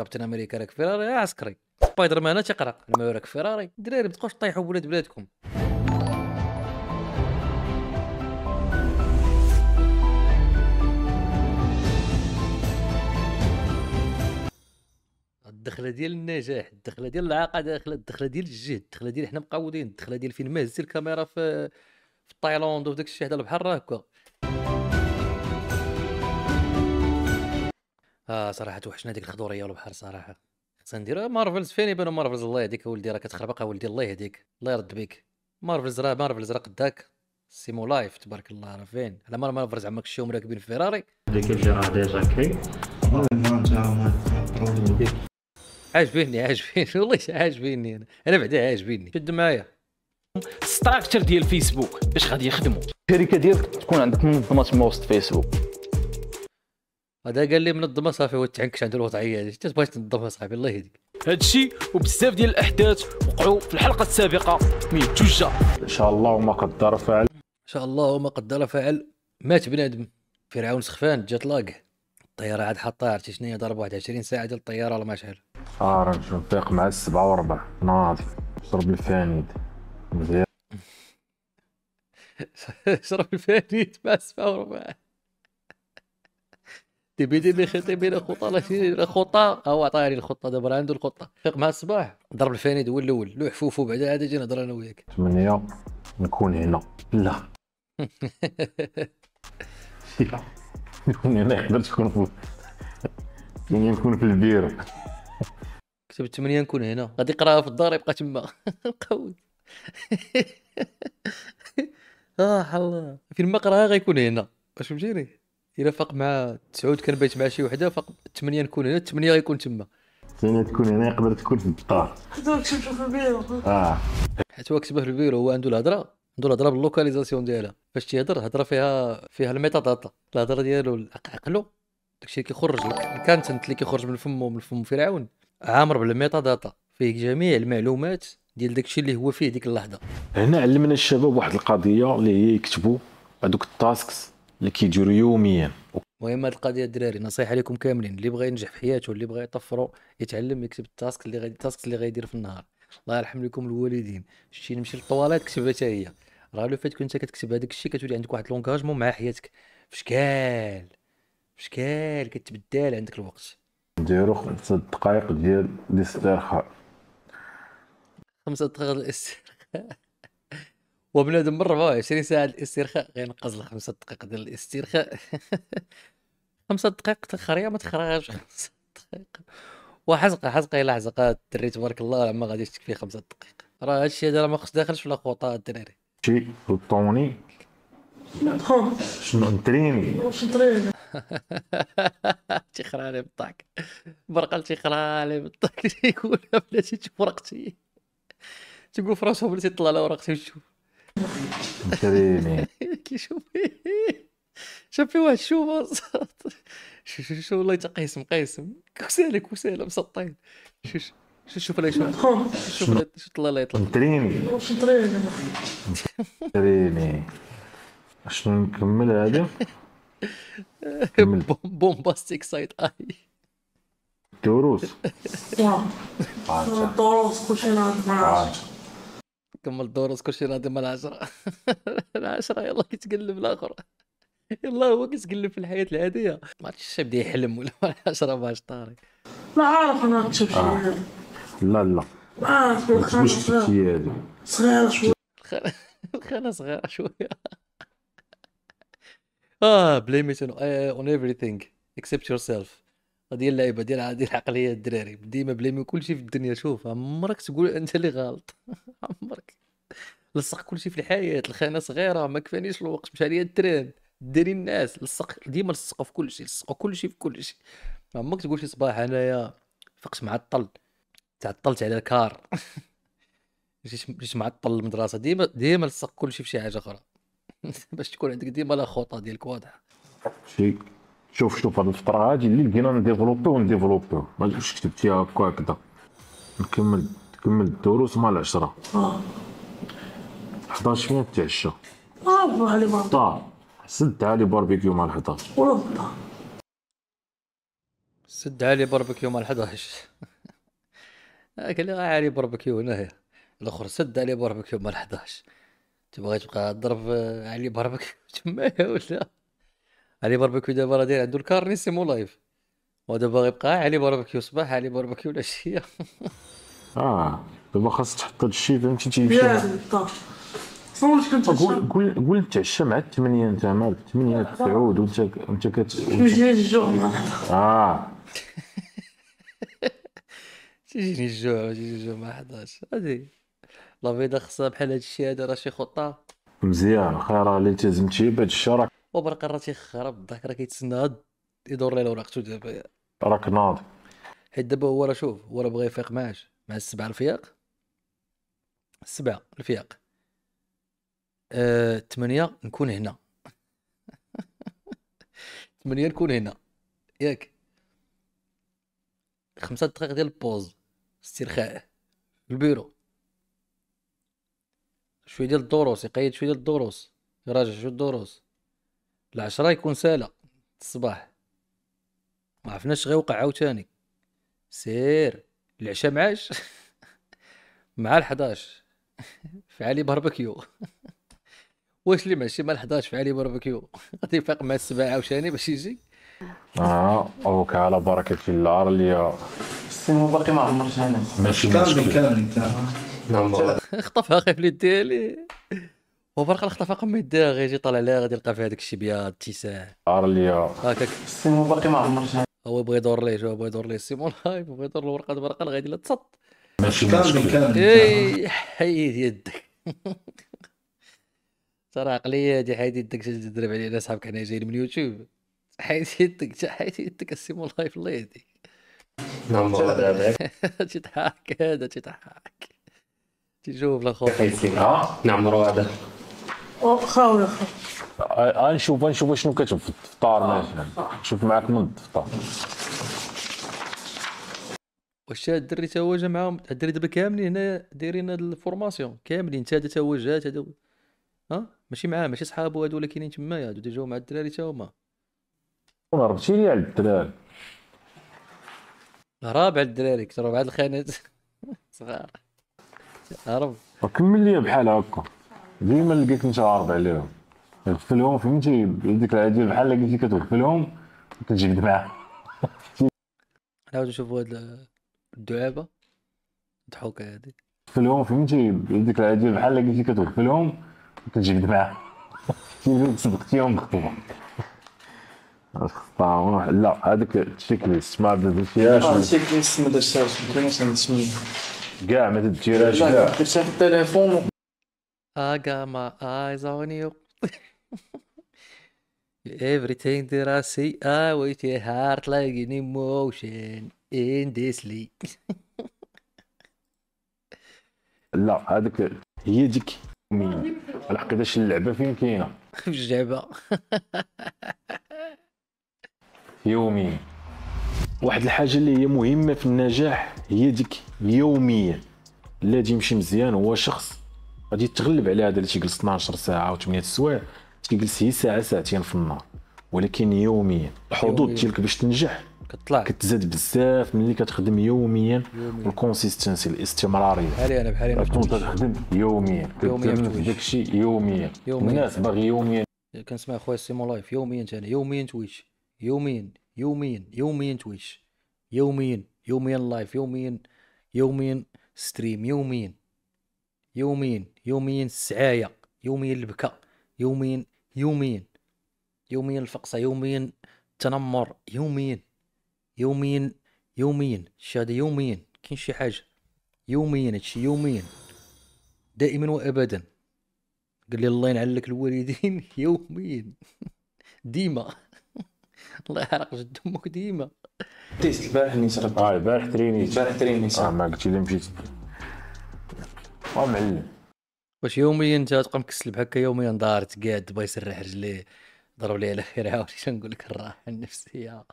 كابتن امريكا راك فيراري عسكري سبايدر مان تقرا المايو راك فيراري دراري ما تبقاوش تطيحوا بولاد بلادكم الدخله ديال النجاح الدخله ديال العاقه الدخله ديال الجهد الدخله ديال حنا مقاودين الدخله ديال فين ما هزتي الكاميرا في في تايلاند وداك الشيء هذا البحر راه هكا اه صراحه توحشنا ديك الخضوريه والبحر صراحه خصنا ندير مارفلز فين يبانو مارفلز الله يهديك ولدي راه كتخربق ولدي الله يهديك الله يرد بيك مارفلز راه مارفلز راه قداك سيمو لايف تبارك الله راه فين على مار مارفلز عمك شيهم راكبين فيراري ديك جيرار ديجا كي عاجبيني عاجبيني والله عاجبيني انا انا بعدا عاجبيني شد معايا ستراكتشر ديال فيسبوك باش غادي يخدموا الشركه ديالك تكون عندك منظمات تما فيسبوك هذا قال لي منظمه صافي هو تعنكش عنده الوضعيه اش تبغي تنظمها صاحبي الله يهديك هذا الشيء وبزاف ديال الاحداث وقعوا في الحلقه السابقه من التجه ان شاء الله وما قدر فعل ان شاء الله وما قدر فعل مات بنادم فرعون سخفان جات لاقه الطياره عاد حطها عرفتي شنو هي ضرب واحد 20 ساعه ديال الطياره ولا ما شحال اه رجل نفيق مع السبعة وربع ناضف شرب الفانيد مزيان شرب الفانيد مع السبعة وربع تبي تبي تبي له خطه له خطه هو عطاني الخطه دابا راه عنده الخطه فيق مع الصباح ضرب الفانيد هو الاول لوح فوفو بعدا عاد اجي نهضر انا وياك 8 نكون هنا لا نكون هنا يقدر تكون في نكون في البير كتب 8 نكون هنا غادي يقراها في الدار يبقى تما قوي اه الله فين ما قراها غيكون هنا واش فهمتيني الا فاق مع تسعود كان بيت مع شي وحده فاق ثمانيه نكون هنا ثمانيه غيكون تما ثمانيه تكون هنا يقدر تكون في الدار تقدر تشوفو في البيرو اه حيت هو كتبه في البيرو هو عنده الهضره عنده الهضره باللوكاليزاسيون ديالها فاش تيهضر الهضره فيها فيها الميتا داتا الهضره ديالو عقلو داكشي اللي كيخرج الكانتنت اللي كيخرج من فمه ومن فم فرعون عامر بالميتا داتا فيه جميع المعلومات ديال داكشي اللي هو فيه ديك اللحظه هنا علمنا الشباب واحد القضيه اللي هي يكتبوا هذوك التاسكس اللي كيديروا يوميا مهم هذه القضيه الدراري نصيحه لكم كاملين اللي بغى ينجح في حياته واللي بغى يطفرو يتعلم يكتب التاسك اللي غادي التاسك اللي غيدير في النهار الله يرحم لكم الوالدين شتي نمشي للطواليت كتبها حتى هي راه لو فات كنت كتكتب هذاك الشيء كتولي عندك واحد لونكاجمون مع حياتك فشكال فشكال كتبدل عندك الوقت نديرو خمسة دقائق ديال الاسترخاء خمسة دقائق الاسترخاء وبنادم مره 24 ساعه الاسترخاء غينقص له خمسة دقائق ديال الاسترخاء خمسة دقائق يا ما تخرجش خمسة دقائق وحزقه حزقه الى حزقه الدري تبارك الله ما غاديش تكفي خمسة دقائق راه هادشي هذا ما خص داخلش في لاكوطا الدراري شي طوني شنو نتريني شنو نتريني تيخرالي بالضحك برقل تيخرالي بالضحك تيقول بلاتي تشوف ورقتي تيقول في راسو بلاتي طلع على ورقتي وتشوف كريمي كي شوفي شوفي واحد شوف شوف شوف والله تقيسم قيسم كسالك كسالة مسطين شوف شوف شوف لا شوف شوف شوف لا يطلع متريمي متريمي شنو نكمل هذا كمل بومباستيك سايد اي دوروس دوروس كلشي ناض كمل دورس كلشي ناضي مع 10 العشرة يلا كيتقلب الاخر يلا هو كيتقلب في الحياة العادية ما عرفتش الشاب بدا يحلم ولا 10 باش طاري ما عارف انا غتشوف شي آه. لا لا ما عارف الخانة يعني. صغيرة شوية الخانة صغيرة شوية اه بليم ات اون ايفريثينغ اكسبت يور سيلف هادي اللعيبه ديال هادي العقليه الدراري ديما بليمي كلشي في الدنيا شوف عمرك تقول انت اللي غلط لصق كلشي في الحياه الخانه صغيره ما كفانيش الوقت مشى عليا التران داري الناس لصق ديما لصقوا في كلشي لصقوا كلشي في كلشي ما عمرك تقول شي صباح انايا فقت معطل تعطلت على الكار جيت معطل المدرسه ديما ديما لصق كلشي في شي حاجه اخرى باش تكون عندك ديما لا خطه ديالك واضحه شي شوف شوف هاد الفتره هادي اللي بدينا نديفلوبيو نديفلوبيو ما كتبتيها هكا هكذا نكمل نكمل الدروس مال العشره آه. 11 ما نتعشى مربع علي مربع سد علي باربيكيو مع 11 سد علي باربيكيو مع 11 هاك اللي علي باربيكيو هنايا الاخر سد علي باربيكيو مع 11 تبغي تبقى تضرب علي باربيكيو تما ولا علي باربيكيو دابا راه داير عندو الكارني سيمو لايف ودابا غيبقى علي باربيكيو صباح علي باربيكيو العشيه اه دابا خاص تحط هادشي فهمتي تيمشي شغل كنت قول قول قول تعشى مع الثمانية انت مع الثمانية تعود آه. وانت انت كت تجيني الجوع اه تجيني الجوع تجيني الجوع مع 11 هادي لا بيضا خصها بحال هاد الشيء هذا راه شي خطة مزيان خير راه اللي التزمتي بهاد الشي راه وبرق راه تيخرب الضحك راه كيتسنى يدور ليه تو دابا راك ناضي حيت دابا هو راه شوف هو راه بغا يفيق معاش مع السبعة الفياق السبعة الفياق أه... 8 نكون هنا 8 نكون هنا ياك خمسة دقائق ديال البوز استرخاء البيرو شويه ديال الدروس يقيد شويه ديال الدروس يراجع شويه الدروس العشرة يكون سالة الصباح ما عرفناش غيوقع عاوتاني سير العشاء معاش مع الحداش في علي باربكيو واش اللي معشي ما لحضرش في علي باربيكيو غادي يفيق مع السبعه عاوتاني باش يجي اه اوك على بركه الله اللي السيمو باقي ما عمرش انا ماشي كامل كامل نعم، نعم. خطفها اخي في لي ديالي وبرق الخطفه قمي غير غيجي طالع عليها غادي يلقى فيها داك الشيء بياض تيساع ارليا آه، هكاك السيمون باقي ما عمرش هو بغى يدور ليه هو بغى يدور ليه السيمو لايف بغى يدور الورقه برقل غادي لا تصط ماشي كامل كامل اي حيد يدك ترى عقلية هادي حيد يدك تدرب تضرب علينا صاحبك حنايا جايين من يوتيوب حيد يدك حيد يدك السيمو لايف الله يهديك تضحك هذا تضحك تشوف الاخويا نعم نروح هذا خاوي خاوي نشوف نشوف شنو كتشوف في الفطار آه. مثلا نشوف معاك من الفطار واش هاد الدري تا هو جا معاهم الدري دابا كاملين هنا دايرين هاد الفورماسيون كاملين انت هذا تا هو جات هذا ها ماشي معاه ماشي صحابو هادو ولا كاينين تما هادو ديجا مع الدراري تا هما ونربتي لي على الدراري هرب على الدراري كنت بعد الخانات صغار هرب وكمل لي بحال هكا ديما لقيت انت عارض عليهم غفلهم فهمتي ديك العاديه بحال اللي قلت لك كتغفلهم كتجي معاهم نعاودو نشوفو هاد الدعابه الضحوكه هادي غفلهم فهمتي ديك العاديه بحال اللي قلت لك كتغفلهم كتجبد معاه صدقتيهم مخطوبه خصها لا هذاك التشيك ليست ما درتيهاش التشيك ليست ما درتهاش كاع ما درتيهاش كاع درتها في التليفون I got my eyes on you everything that I see I with a heart like an emotion in this league لا هذاك هي ديك يوميا لحقاش اللعبه فين كاينه في الجعبه يوميا واحد الحاجه اللي هي مهمه في النجاح هي ديك يوميا اللي تيمشي يمشي مزيان هو شخص غادي يتغلب على هذا اللي تيجلس 12 ساعه و8 السوايع تيجلس هي ساعه ساعتين في النهار ولكن يوميا الحظوظ ديالك باش تنجح كتطلع كتزاد بزاف ملي كتخدم يوميا والكونسيستنسي الاستمراريه انا بحالي انا كنت كتخدم يوميا كتخدم في داكشي يوميا الناس باغي يوميا كنسمع خويا سيمو لايف يوميا انا يوميا تويتش يوميا يوميا يوميا تويتش يوميا يوميا لايف يوميا يوميا ستريم يوميا يوميا يوميا السعايه يوميا البكاء يوميا يوميا يوميا الفقصه يوميا التنمر يوميا يوميا يوميا الشهاده يوميا كاين شي حاجه يوميا هادشي يوميا دائما وابدا قال لي الله ينعل لك الوالدين يوميا ديما الله يحرق جد امك ديما تيست البارح نيسرت اه البارح تريني البارح ترينيت اه ما قلتي لي مشيت آه، معلم واش يوميا انت تبقى مكسل بحال هكا يوميا دارت قاد بغا يسرح رجليه ضرب لي على خير عاود نقول لك الراحه النفسيه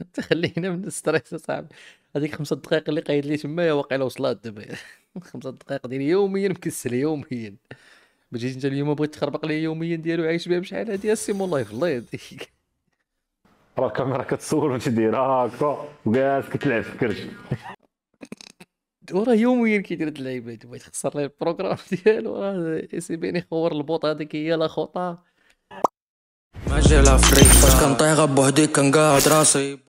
تخلينا من الستريس صاحبي هذيك خمسة دقائق اللي قايد لي تما يا واقيلا وصلات دابا خمسة دقائق ديالي يوميا مكسل يوميا بجيت انت اليوم بغيت تخربق لي يوميا ديالو عايش بها بشحال هادي السيم لايف الله يهديك راه الكاميرا كتصور وانت داير هاكا وجالس كتلعب في الكرش وراه يوميا كيدير هاد اللعيبه دابا بغيت تخسر لي البروغرام ديالو راه سي بيني خور البوط هذيك هي لا خطا ما جي فاش كنطيغ بوحدي كنقعد راسي